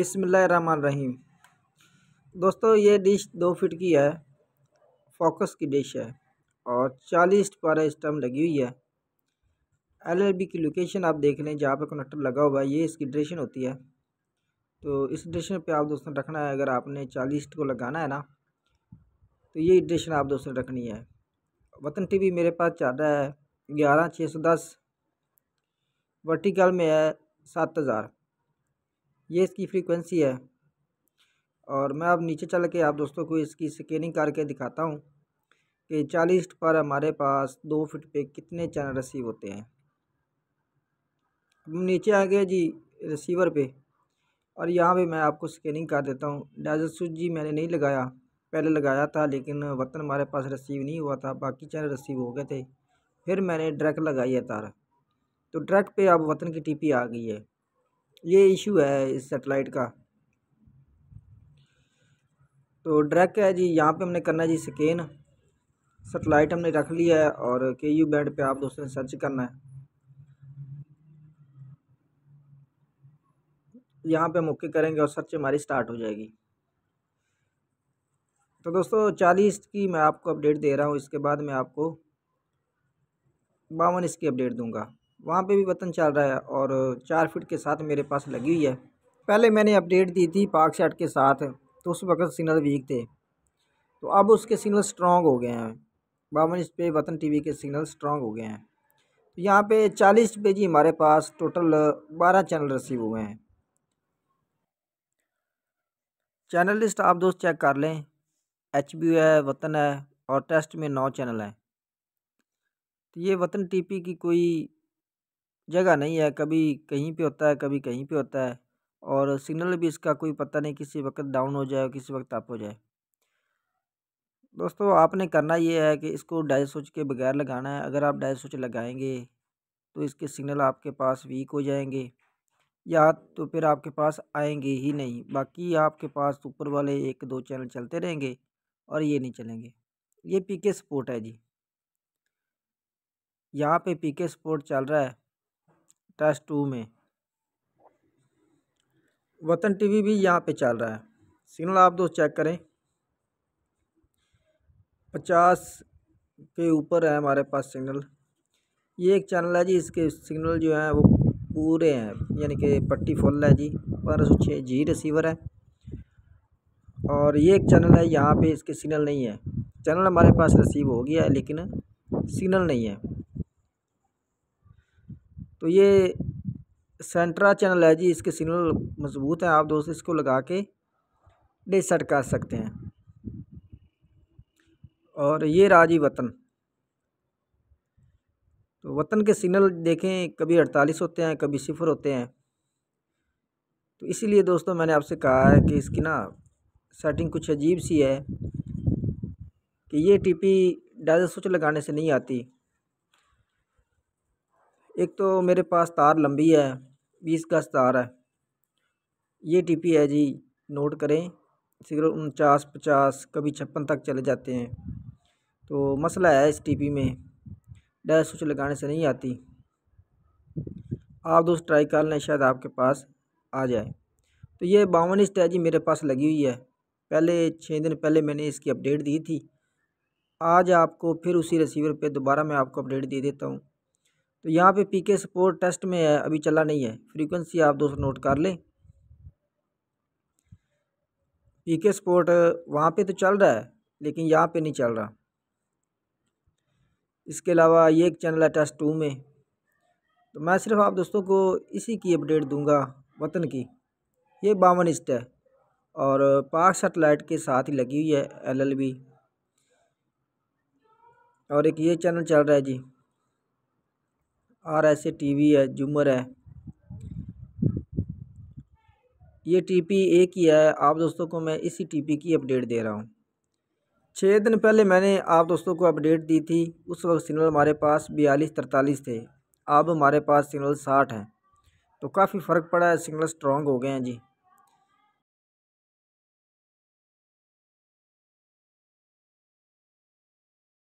बिसमीम दोस्तों ये डिश दो फिट की है फोकस की डिश है और चालीस पारा स्टम लगी हुई है एलएलबी की लोकेशन आप देख लें जहाँ पर कनेक्टर लगा हुआ है ये इसकी ड्रेशन होती है तो इस ड्रेशन पे आप दोस्तों रखना है अगर आपने चालीस को लगाना है ना तो ये ड्रेशन आप दोस्तों रखनी है वतन टीवी मेरे पास चल रहा है ग्यारह छः सौ दस वर्टिकल में है सात हज़ार ये इसकी फ्रीक्वेंसी है और मैं अब नीचे चल के आप दोस्तों को इसकी स्कैनिंग करके दिखाता हूँ कि चालीस पर हमारे पास दो फिट पे कितने चैनल रिसीव होते हैं हम नीचे आ गए जी रिसीवर पे और यहाँ पे मैं आपको स्कैनिंग कर देता हूँ डाइजर स्विच जी मैंने नहीं लगाया पहले लगाया था लेकिन वतन हमारे पास रिसीव नहीं हुआ था बाकी चैनल रिसीव हो गए थे फिर मैंने डायरेक्ट लगाई है तार तो डायरेक्ट पे अब वतन की टीपी आ गई है ये इशू है इस सेटेलाइट का तो ड्रैक है जी यहाँ पे हमने करना है जी स्कैन सेटेलाइट हमने रख लिया है और के यू बैंड पे आप दोस्तों ने सर्च करना है यहाँ पे हम ओके करेंगे और सर्च हमारी स्टार्ट हो जाएगी तो दोस्तों चालीस की मैं आपको अपडेट दे रहा हूँ इसके बाद मैं आपको बावन इसकी अपडेट दूंगा वहाँ पे भी वतन चल रहा है और चार फीट के साथ मेरे पास लगी हुई है पहले मैंने अपडेट दी थी पाक सेट के साथ तो उस वक्त सिग्नल वीक थे तो अब उसके सिग्नल स्ट्रॉन्ग हो गए हैं बावन इस पे वतन टीवी के सिग्नल स्ट्रॉन्ग हो गए हैं तो यहाँ पे चालीस पे जी हमारे पास टोटल बारह चैनल रिसीव हुए हैं चैनल लिस्ट आप दोस्त चेक कर लें एच बी है वतन है और टेस्ट में नौ चैनल हैं तो ये वतन टीपी की कोई जगह नहीं है कभी कहीं पे होता है कभी कहीं पे होता है और सिग्नल भी इसका कोई पता नहीं किसी वक्त डाउन हो जाए और किसी वक्त अप हो जाए दोस्तों आपने करना ये है कि इसको डायल स्विच के बगैर लगाना है अगर आप डायल स्विच लगाएंगे तो इसके सिग्नल आपके पास वीक हो जाएंगे या तो फिर आपके पास आएंगे ही नहीं बाकी आपके पास ऊपर वाले एक दो चैनल चलते रहेंगे और ये नहीं चलेंगे ये पी के सपोर्ट है जी यहाँ पे पी के सपोर्ट चल रहा है स्टार्स टू में वतन टीवी भी यहाँ पे चल रहा है सिग्नल आप दोस्त चेक करें पचास के ऊपर है हमारे पास सिग्नल ये एक चैनल है जी इसके सिग्नल जो हैं वो पूरे हैं यानी कि पट्टी फुल है जी बारह सौ छः जी रिसीवर है और ये एक चैनल है यहाँ पे इसके सिग्नल नहीं है चैनल हमारे पास रिसीव हो गया है लेकिन सिग्नल नहीं है तो ये सेंट्रा चैनल है जी इसके सिग्नल मज़बूत हैं आप दोस्त इसको लगा के डिसट कर सकते हैं और ये रहा जी वतन तो वतन के सिग्नल देखें कभी अड़तालीस होते हैं कभी सिफर होते हैं तो इसीलिए दोस्तों मैंने आपसे कहा है कि इसकी ना सेटिंग कुछ अजीब सी है कि ये टीपी डायल स्विच लगाने से नहीं आती एक तो मेरे पास तार लंबी है बीस गज तार है ये टी पी है जी नोट करें सिर्फ उनचास पचास कभी छप्पन तक चले जाते हैं तो मसला है इस टी पी में डैश स्विच लगाने से नहीं आती आप दोस्त ट्राई कर लें शायद आपके पास आ जाए तो ये बावन स्टैजी मेरे पास लगी हुई है पहले छः दिन पहले मैंने इसकी अपडेट दी थी आज आपको फिर उसी रिसीवर पे दोबारा मैं आपको अपडेट दे देता हूँ तो यहाँ पे पीके सपोर्ट टेस्ट में है अभी चला नहीं है फ्रीक्वेंसी आप दोस्तों नोट कर लें पीके सपोर्ट वहाँ पे तो चल रहा है लेकिन यहाँ पे नहीं चल रहा इसके अलावा ये एक चैनल है टेस्ट टू में तो मैं सिर्फ आप दोस्तों को इसी की अपडेट दूंगा वतन की ये बावन इस्ट है और पाक सेटेलाइट के साथ ही लगी हुई है एलएलबी और एक ये चैनल चल रहा है G R S A T V है जूमर है ये टी पी एक ही है आप दोस्तों को मैं इसी टी पी की अपडेट दे रहा हूँ छः दिन पहले मैंने आप दोस्तों को अपडेट दी थी उस वक्त सिग्नल हमारे पास बयालीस तरतालीस थे अब हमारे पास सिग्नल साठ हैं तो काफ़ी फ़र्क पड़ा है सिग्नल स्ट्रॉन्ग हो गए हैं जी